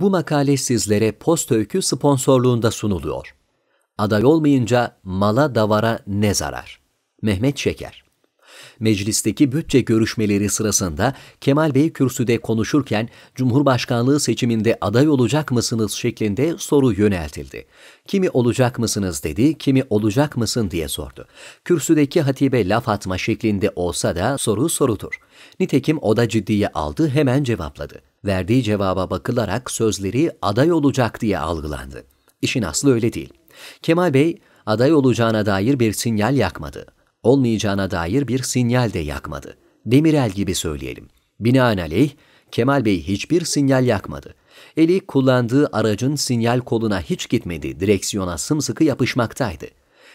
Bu makale sizlere Post Öykü sponsorluğunda sunuluyor. Aday olmayınca mala davara ne zarar? Mehmet Şeker Meclisteki bütçe görüşmeleri sırasında Kemal Bey kürsüde konuşurken Cumhurbaşkanlığı seçiminde aday olacak mısınız şeklinde soru yöneltildi. Kimi olacak mısınız dedi, kimi olacak mısın diye sordu. Kürsüdeki hatibe laf atma şeklinde olsa da soru sorudur. Nitekim o da ciddiye aldı hemen cevapladı. Verdiği cevaba bakılarak sözleri aday olacak diye algılandı. İşin aslı öyle değil. Kemal Bey aday olacağına dair bir sinyal yakmadı olmayacağına dair bir sinyal de yakmadı. Demirel gibi söyleyelim. Binaenaleyh Kemal Bey hiçbir sinyal yakmadı. Eli kullandığı aracın sinyal koluna hiç gitmedi, direksiyona sımsıkı yapışmaktaydı.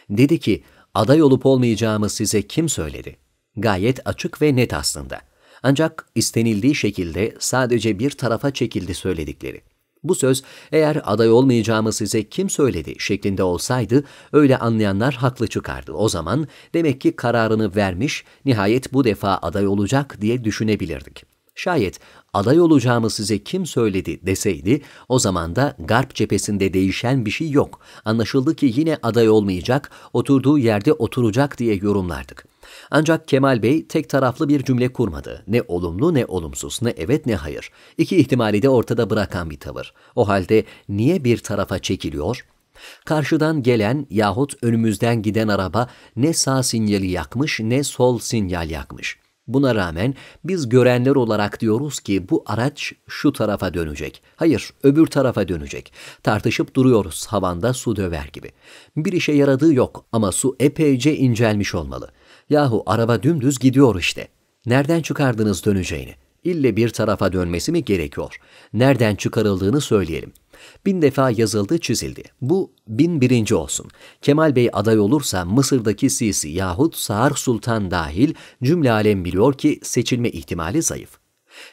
Dedi ki, aday olup olmayacağımı size kim söyledi? Gayet açık ve net aslında. Ancak istenildiği şekilde sadece bir tarafa çekildi söyledikleri.'' Bu söz eğer aday olmayacağımı size kim söyledi şeklinde olsaydı öyle anlayanlar haklı çıkardı. O zaman demek ki kararını vermiş, nihayet bu defa aday olacak diye düşünebilirdik. Şayet aday olacağımı size kim söyledi deseydi o zaman da garp cephesinde değişen bir şey yok. Anlaşıldı ki yine aday olmayacak, oturduğu yerde oturacak diye yorumlardık. Ancak Kemal Bey tek taraflı bir cümle kurmadı. Ne olumlu ne olumsuz, ne evet ne hayır. İki ihtimali de ortada bırakan bir tavır. O halde niye bir tarafa çekiliyor? Karşıdan gelen yahut önümüzden giden araba ne sağ sinyali yakmış ne sol sinyal yakmış.'' Buna rağmen biz görenler olarak diyoruz ki bu araç şu tarafa dönecek. Hayır, öbür tarafa dönecek. Tartışıp duruyoruz havanda su döver gibi. Bir işe yaradığı yok ama su epeyce incelmiş olmalı. Yahu araba dümdüz gidiyor işte. Nereden çıkardınız döneceğini? İlle bir tarafa dönmesi mi gerekiyor? Nereden çıkarıldığını söyleyelim. Bin defa yazıldı çizildi. Bu bin birinci olsun. Kemal Bey aday olursa Mısır'daki Sisi yahut Sağır Sultan dahil cümle alem biliyor ki seçilme ihtimali zayıf.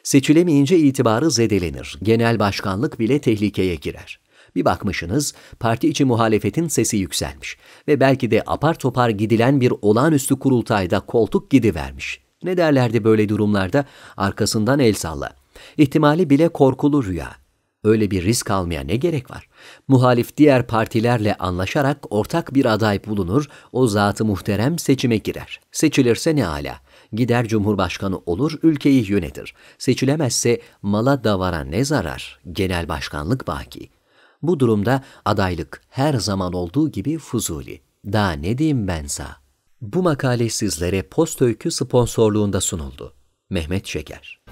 Seçilemeyince itibarı zedelenir. Genel başkanlık bile tehlikeye girer. Bir bakmışsınız parti içi muhalefetin sesi yükselmiş ve belki de apar topar gidilen bir olağanüstü kurultayda koltuk gidivermiş. Ne derlerdi böyle durumlarda? Arkasından el salla. İhtimali bile korkulu rüya. Öyle bir risk almaya ne gerek var? Muhalif diğer partilerle anlaşarak ortak bir aday bulunur, o zatı muhterem seçime girer. Seçilirse ne ala? Gider cumhurbaşkanı olur, ülkeyi yönetir. Seçilemezse mala davara ne zarar? Genel başkanlık baki. Bu durumda adaylık her zaman olduğu gibi fuzuli. Daha ne diyeyim ben sağ? Bu makale sizlere Post Öykü sponsorluğunda sunuldu. Mehmet Şeker